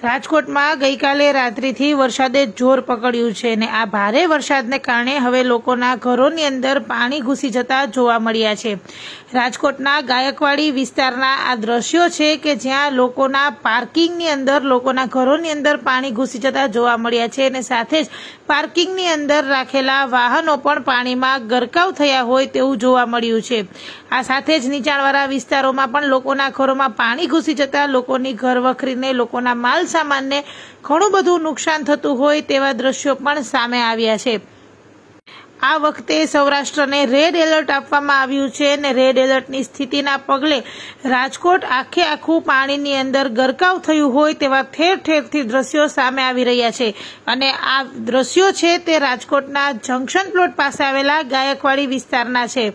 રાજકોટમાં ગઈકાલે રાત્રિથી વરસાદે જોર પકડ્યું છે અને આ ભારે વરસાદને કારણે હવે લોકોના ઘરોની અંદર પાણી ઘૂસી જતા જોવા મળ્યા છે રાજકોટના ગાયકવાડી વિસ્તારના આ દ્રશ્યો છે કે જ્યાં લોકોના પાર્કિંગની અંદર લોકોના ઘરોની અંદર પાણી ઘૂસી જતા જોવા મળ્યા છે અને સાથે જ પાર્કિંગની અંદર રાખેલા વાહનો પણ પાણીમાં ગરકાવ થયા હોય તેવું જોવા મળ્યું છે આ સાથે જ નીચાણવાળા વિસ્તારોમાં પણ લોકોના ઘરોમાં પાણી ઘૂસી જતા લોકોની ઘર વખરીને લોકોના માલ જનસામાનને ઘણું બધું નુકસાન થતું હોય તેવા દ્રશ્યો પણ સામે આવ્યા છે આ વખતે સૌરાષ્ટ્રને રેડ એલર્ટ આપવામાં આવ્યું છે અને રેડ એલર્ટની સ્થિતિના પગલે રાજકોટ આખે આખું પાણીની અંદર ગરકાવ થયું હોય તેવા ઠેર ઠેરથી દ્રશ્યો સામે આવી રહ્યા છે અને આ દ્રશ્યો છે તે રાજકોટના જંકશન પ્લોટ પાસે આવેલા ગાયકવાડી વિસ્તારના છે